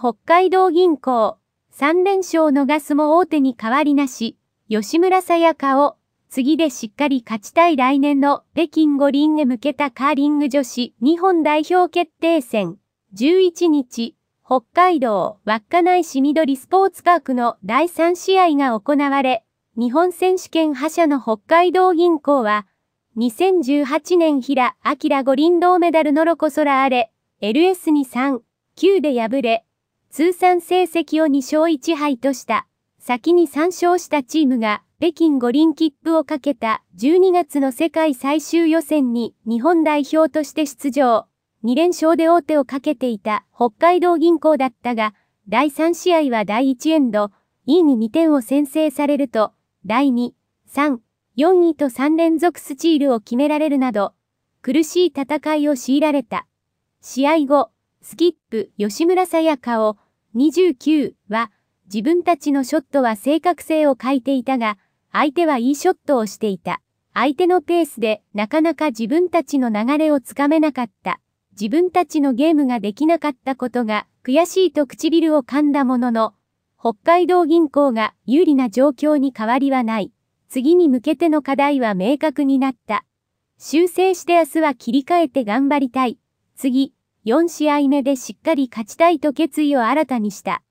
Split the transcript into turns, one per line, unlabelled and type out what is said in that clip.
北海道銀行、3連勝のガスも大手に変わりなし、吉村さやかを、次でしっかり勝ちたい来年の北京五輪へ向けたカーリング女子日本代表決定戦、11日、北海道稚内市緑スポーツパークの第3試合が行われ、日本選手権覇者の北海道銀行は、2018年平明五輪銅メダルのロコソラあレ、LS23、9で敗れ、通算成績を2勝1敗とした。先に3勝したチームが北京五輪切符をかけた12月の世界最終予選に日本代表として出場。2連勝で王手をかけていた北海道銀行だったが、第3試合は第1エンド、E に2点を先制されると、第2、3、4位と3連続スチールを決められるなど、苦しい戦いを強いられた。試合後、スキップ吉村沙也かを29は、自分たちのショットは正確性を欠いていたが、相手はいいショットをしていた。相手のペースでなかなか自分たちの流れをつかめなかった。自分たちのゲームができなかったことが悔しいと唇を噛んだものの、北海道銀行が有利な状況に変わりはない。次に向けての課題は明確になった。修正して明日は切り替えて頑張りたい。次、4試合目でしっかり勝ちたいと決意を新たにした。